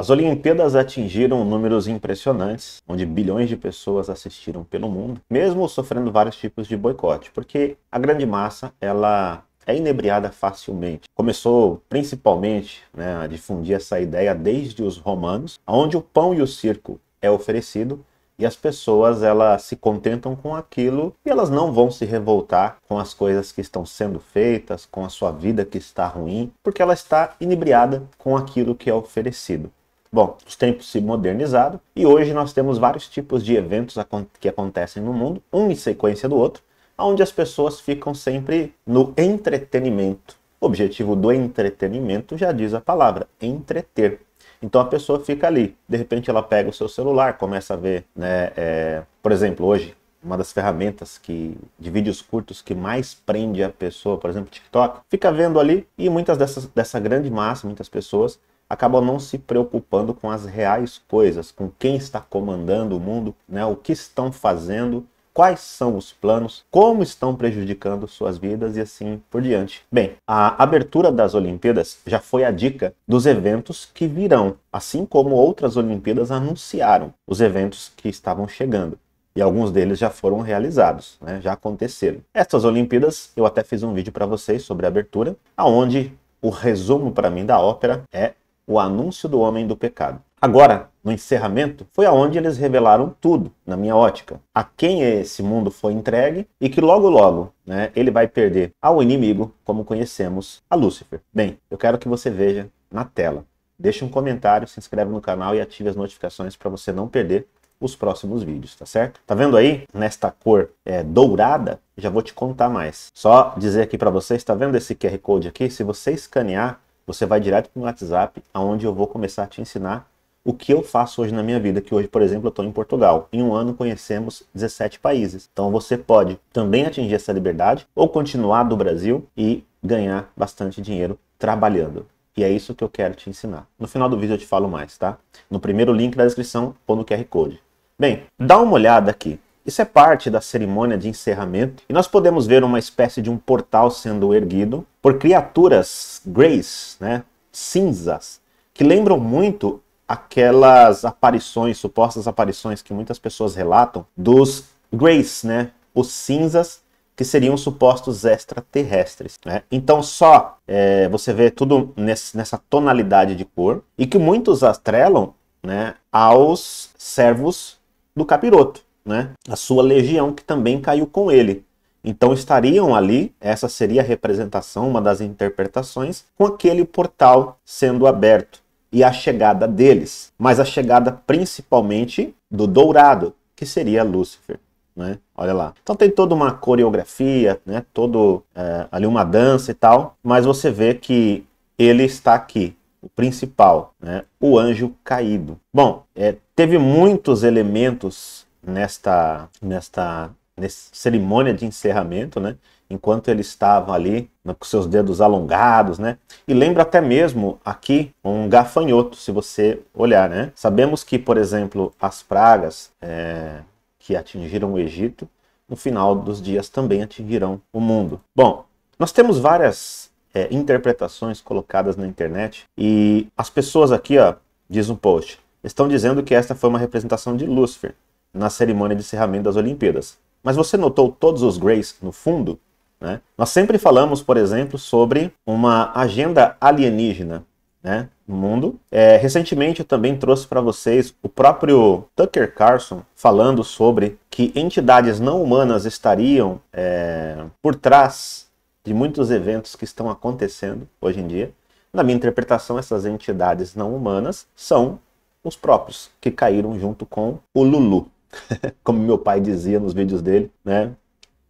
As Olimpíadas atingiram números impressionantes, onde bilhões de pessoas assistiram pelo mundo, mesmo sofrendo vários tipos de boicote, porque a grande massa ela é inebriada facilmente. Começou principalmente né, a difundir essa ideia desde os romanos, onde o pão e o circo é oferecido e as pessoas elas se contentam com aquilo e elas não vão se revoltar com as coisas que estão sendo feitas, com a sua vida que está ruim, porque ela está inebriada com aquilo que é oferecido. Bom, os tempos se modernizaram e hoje nós temos vários tipos de eventos que acontecem no mundo, um em sequência do outro, onde as pessoas ficam sempre no entretenimento. O objetivo do entretenimento já diz a palavra, entreter. Então a pessoa fica ali, de repente ela pega o seu celular, começa a ver, né, é, por exemplo, hoje, uma das ferramentas que de vídeos curtos que mais prende a pessoa, por exemplo, TikTok, fica vendo ali e muitas dessas dessa grande massa, muitas pessoas acaba não se preocupando com as reais coisas, com quem está comandando o mundo, né, o que estão fazendo, quais são os planos, como estão prejudicando suas vidas e assim por diante. Bem, a abertura das Olimpíadas já foi a dica dos eventos que virão, assim como outras Olimpíadas anunciaram os eventos que estavam chegando. E alguns deles já foram realizados, né? já aconteceram. Estas Olimpíadas, eu até fiz um vídeo para vocês sobre a abertura, aonde o resumo para mim da ópera é o anúncio do homem do pecado. Agora, no encerramento, foi aonde eles revelaram tudo, na minha ótica, a quem esse mundo foi entregue e que logo logo, né, ele vai perder ao inimigo, como conhecemos, a Lúcifer. Bem, eu quero que você veja na tela. Deixe um comentário, se inscreve no canal e ative as notificações para você não perder os próximos vídeos, tá certo? Tá vendo aí? Nesta cor é, dourada, já vou te contar mais. Só dizer aqui para vocês, tá vendo esse QR Code aqui? Se você escanear, você vai direto para o WhatsApp, aonde eu vou começar a te ensinar o que eu faço hoje na minha vida, que hoje, por exemplo, eu estou em Portugal. Em um ano conhecemos 17 países. Então você pode também atingir essa liberdade ou continuar do Brasil e ganhar bastante dinheiro trabalhando. E é isso que eu quero te ensinar. No final do vídeo eu te falo mais, tá? No primeiro link da descrição ou no QR Code. Bem, dá uma olhada aqui. Isso é parte da cerimônia de encerramento e nós podemos ver uma espécie de um portal sendo erguido por criaturas greys, né, cinzas, que lembram muito aquelas aparições, supostas aparições que muitas pessoas relatam dos greys, né, os cinzas que seriam supostos extraterrestres. Né? Então só é, você vê tudo nesse, nessa tonalidade de cor e que muitos atrelam né, aos servos do capiroto né, a sua legião que também caiu com ele. Então estariam ali, essa seria a representação, uma das interpretações, com aquele portal sendo aberto e a chegada deles, mas a chegada principalmente do dourado, que seria Lúcifer. Né? Olha lá. Então tem toda uma coreografia, né? Todo é, ali uma dança e tal, mas você vê que ele está aqui, o principal, né? O anjo caído. Bom, é, teve muitos elementos nesta, nesta nessa cerimônia de encerramento, né? Enquanto ele estava ali né, com seus dedos alongados, né? E lembra até mesmo aqui um gafanhoto, se você olhar, né? Sabemos que, por exemplo, as pragas é, que atingiram o Egito, no final dos dias também atingirão o mundo. Bom, nós temos várias é, interpretações colocadas na internet e as pessoas aqui, ó, diz um post, estão dizendo que esta foi uma representação de Lúcifer na cerimônia de encerramento das Olimpíadas. Mas você notou todos os greys no fundo? Né? Nós sempre falamos, por exemplo, sobre uma agenda alienígena né, no mundo. É, recentemente eu também trouxe para vocês o próprio Tucker Carlson falando sobre que entidades não humanas estariam é, por trás de muitos eventos que estão acontecendo hoje em dia. Na minha interpretação, essas entidades não humanas são os próprios que caíram junto com o Lulu, Como meu pai dizia nos vídeos dele, né?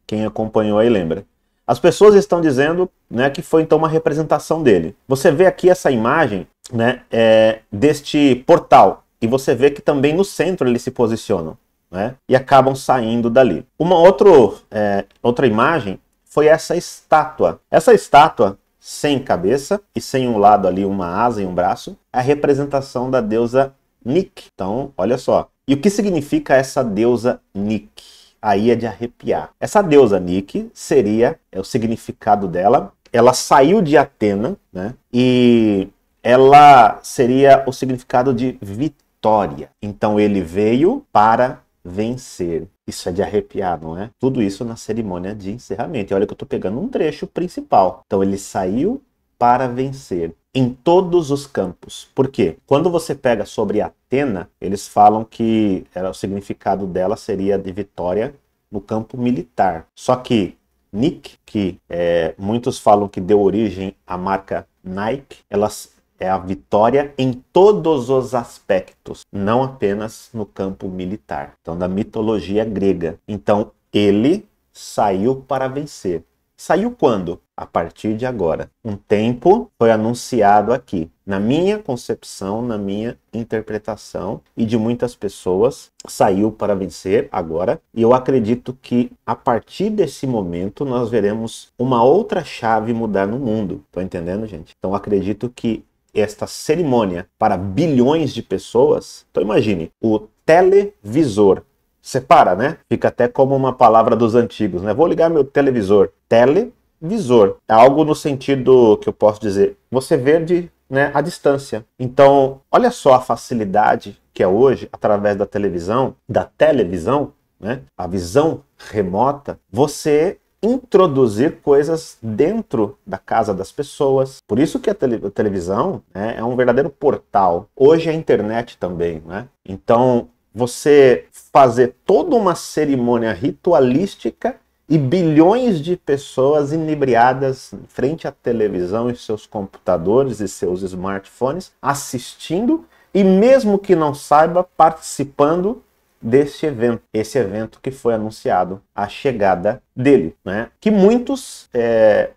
Quem acompanhou aí lembra. As pessoas estão dizendo né, que foi então uma representação dele. Você vê aqui essa imagem né, é, deste portal e você vê que também no centro eles se posicionam né, e acabam saindo dali. Uma outro, é, outra imagem foi essa estátua. Essa estátua sem cabeça e sem um lado ali uma asa e um braço é a representação da deusa Nick. Então, olha só, e o que significa essa deusa Nick? Aí é de arrepiar. Essa deusa Nick seria é o significado dela. Ela saiu de Atena, né? E ela seria o significado de vitória. Então ele veio para vencer. Isso é de arrepiar, não é? Tudo isso na cerimônia de encerramento. E olha que eu estou pegando um trecho principal. Então ele saiu para vencer em todos os campos. Por quê? Quando você pega sobre Atena, eles falam que era, eh, o significado dela seria de vitória no campo militar. Só que Nick, que é, muitos falam que deu origem à marca Nike, elas é a vitória em todos os aspectos, não apenas no campo militar. Então, da mitologia grega. Então, ele saiu para vencer. Saiu quando? A partir de agora. Um tempo foi anunciado aqui. Na minha concepção, na minha interpretação e de muitas pessoas, saiu para vencer agora. E eu acredito que a partir desse momento nós veremos uma outra chave mudar no mundo. Tô entendendo, gente? Então acredito que esta cerimônia para bilhões de pessoas. Então imagine, o televisor separa, né? Fica até como uma palavra dos antigos, né? Vou ligar meu televisor. Televisor. é Algo no sentido que eu posso dizer, você vê de, né, A distância. Então, olha só a facilidade que é hoje, através da televisão, da televisão, né? A visão remota, você introduzir coisas dentro da casa das pessoas. Por isso que a, tele a televisão né, é um verdadeiro portal. Hoje a internet também, né? Então, você fazer toda uma cerimônia ritualística e bilhões de pessoas inebriadas frente à televisão e seus computadores e seus smartphones assistindo e mesmo que não saiba participando deste evento, esse evento que foi anunciado a chegada dele, né? Que muitos é,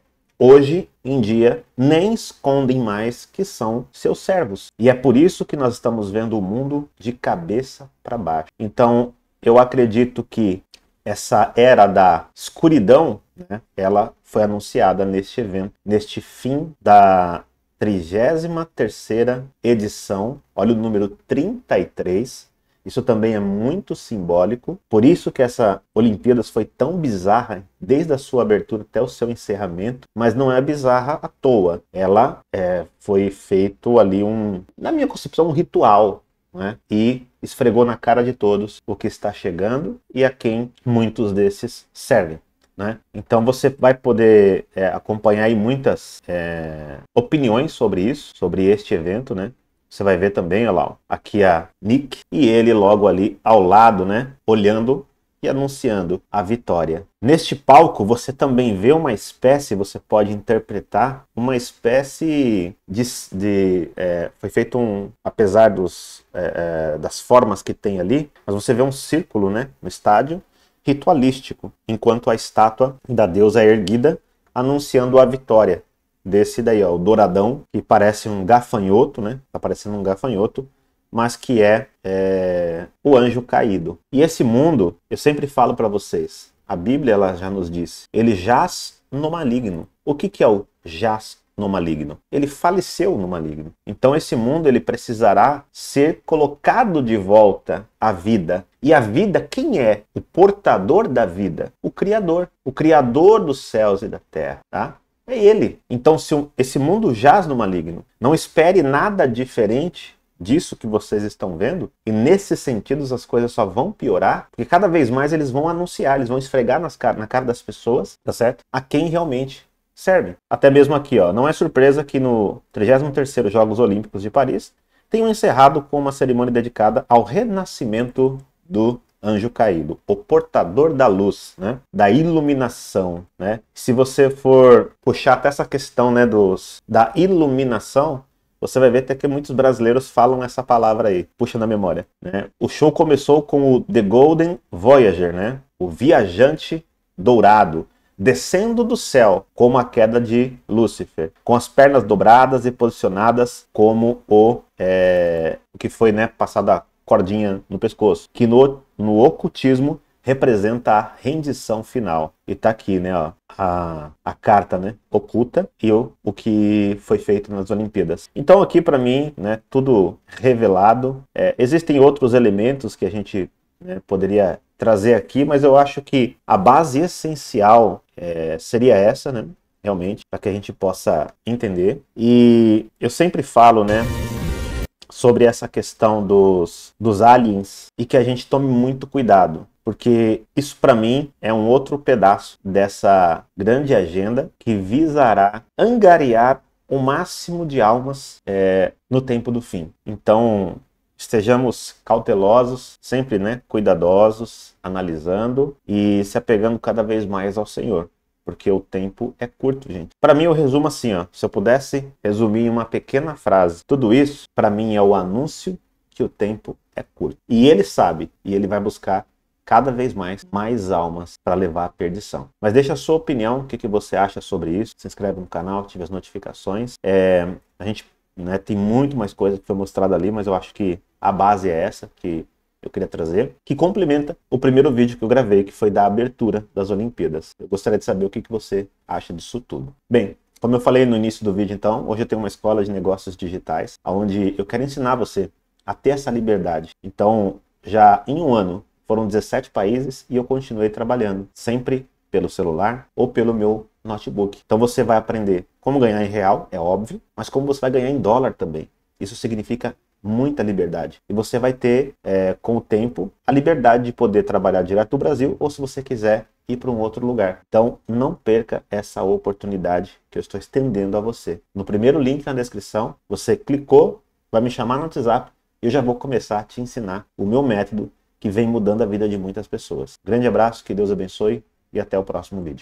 hoje em dia nem escondem mais que são seus servos. E é por isso que nós estamos vendo o mundo de cabeça para baixo. Então, eu acredito que essa era da escuridão, né, ela foi anunciada neste evento, neste fim da 33ª edição, olha o número 33 isso também é muito simbólico, por isso que essa Olimpíadas foi tão bizarra, desde a sua abertura até o seu encerramento, mas não é bizarra à toa. Ela é, foi feito ali um, na minha concepção, um ritual, né? E esfregou na cara de todos o que está chegando e a quem muitos desses servem. Né? Então você vai poder é, acompanhar aí muitas é, opiniões sobre isso, sobre este evento, né? Você vai ver também, olha lá, aqui a Nick e ele logo ali ao lado, né? Olhando e anunciando a vitória. Neste palco você também vê uma espécie, você pode interpretar uma espécie de, de é, foi feito um, apesar dos, é, é, das formas que tem ali, mas você vê um círculo, né, no estádio ritualístico, enquanto a estátua da deusa é erguida anunciando a vitória desse daí, ó, o douradão, que parece um gafanhoto, né? Tá parecendo um gafanhoto, mas que é, é o anjo caído. E esse mundo, eu sempre falo para vocês, a Bíblia ela já nos diz, ele jaz no maligno. O que, que é o jaz no maligno. Ele faleceu no maligno. Então esse mundo ele precisará ser colocado de volta à vida. E a vida quem é? O portador da vida, o criador, o criador dos céus e da terra, tá? é ele. Então, se esse mundo jaz no maligno, não espere nada diferente disso que vocês estão vendo, e nesses sentidos as coisas só vão piorar, porque cada vez mais eles vão anunciar, eles vão esfregar nas na cara das pessoas, tá certo? A quem realmente serve? Até mesmo aqui, ó, não é surpresa que no 33º Jogos Olímpicos de Paris tenham encerrado com uma cerimônia dedicada ao renascimento do anjo caído, o portador da luz, né? da iluminação. Né? Se você for puxar até essa questão né, dos, da iluminação, você vai ver até que muitos brasileiros falam essa palavra aí, puxa na memória. Né? O show começou com o The Golden Voyager, né? o viajante dourado, descendo do céu, como a queda de Lúcifer, com as pernas dobradas e posicionadas como o, é, que foi né, passado a cordinha no pescoço, que no, no ocultismo representa a rendição final. E tá aqui, né, ó, a, a carta, né, oculta e o, o que foi feito nas Olimpíadas. Então aqui para mim, né, tudo revelado. É, existem outros elementos que a gente né, poderia trazer aqui, mas eu acho que a base essencial é, seria essa, né, realmente, para que a gente possa entender. E eu sempre falo, né, sobre essa questão dos, dos aliens e que a gente tome muito cuidado porque isso para mim é um outro pedaço dessa grande agenda que visará angariar o máximo de almas é, no tempo do fim. Então estejamos cautelosos, sempre, né, cuidadosos, analisando e se apegando cada vez mais ao Senhor porque o tempo é curto, gente. Para mim, eu resumo assim, ó. Se eu pudesse resumir em uma pequena frase, tudo isso, para mim, é o anúncio que o tempo é curto. E ele sabe, e ele vai buscar cada vez mais, mais almas para levar à perdição. Mas deixa a sua opinião, o que, que você acha sobre isso. Se inscreve no canal, ative as notificações. É, a gente né, tem muito mais coisa que foi mostrada ali, mas eu acho que a base é essa, que eu queria trazer, que complementa o primeiro vídeo que eu gravei, que foi da abertura das Olimpíadas. Eu gostaria de saber o que, você acha disso tudo. Bem, como eu falei no início do vídeo, então, hoje eu tenho uma escola de negócios digitais, onde eu quero ensinar você a ter essa liberdade. Então, já em um ano, foram 17 países e eu continuei trabalhando, sempre pelo celular ou pelo meu notebook. Então você vai aprender como ganhar em real, é óbvio, mas como você vai ganhar em dólar também. Isso significa muita liberdade. E você vai ter, é, com o tempo, a liberdade de poder trabalhar direto do Brasil ou, se você quiser, ir para um outro lugar. Então, não perca essa oportunidade que eu estou estendendo a você. No primeiro link na descrição, você clicou, vai me chamar no WhatsApp e eu já vou começar a te ensinar o meu método que vem mudando a vida de muitas pessoas. Grande abraço, que Deus abençoe e até o próximo vídeo.